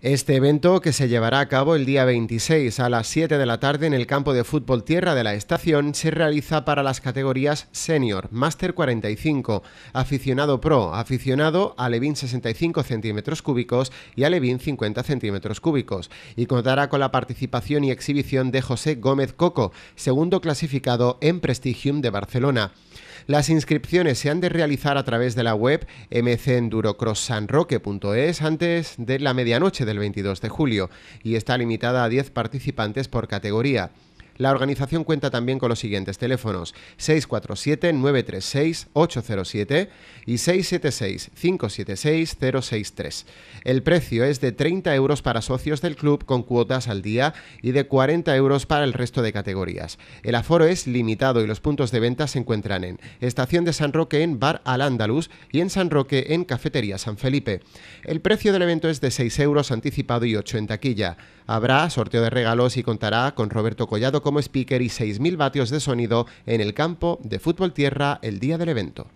Este evento, que se llevará a cabo el día 26 a las 7 de la tarde en el campo de fútbol tierra de la estación, se realiza para las categorías Senior, Master 45, Aficionado Pro, Aficionado, Alevín 65 centímetros cúbicos y Alevín 50 centímetros cúbicos, y contará con la participación y exhibición de José Gómez Coco, segundo clasificado en Prestigium de Barcelona. Las inscripciones se han de realizar a través de la web mcendurocrossanroque.es antes de la medianoche del 22 de julio y está limitada a 10 participantes por categoría. La organización cuenta también con los siguientes teléfonos 647-936-807 y 676-576-063. El precio es de 30 euros para socios del club con cuotas al día y de 40 euros para el resto de categorías. El aforo es limitado y los puntos de venta se encuentran en Estación de San Roque en Bar Al Andalus y en San Roque en Cafetería San Felipe. El precio del evento es de 6 euros anticipado y 8 en taquilla. Habrá sorteo de regalos y contará con Roberto Collado como speaker y 6.000 vatios de sonido en el campo de fútbol tierra el día del evento.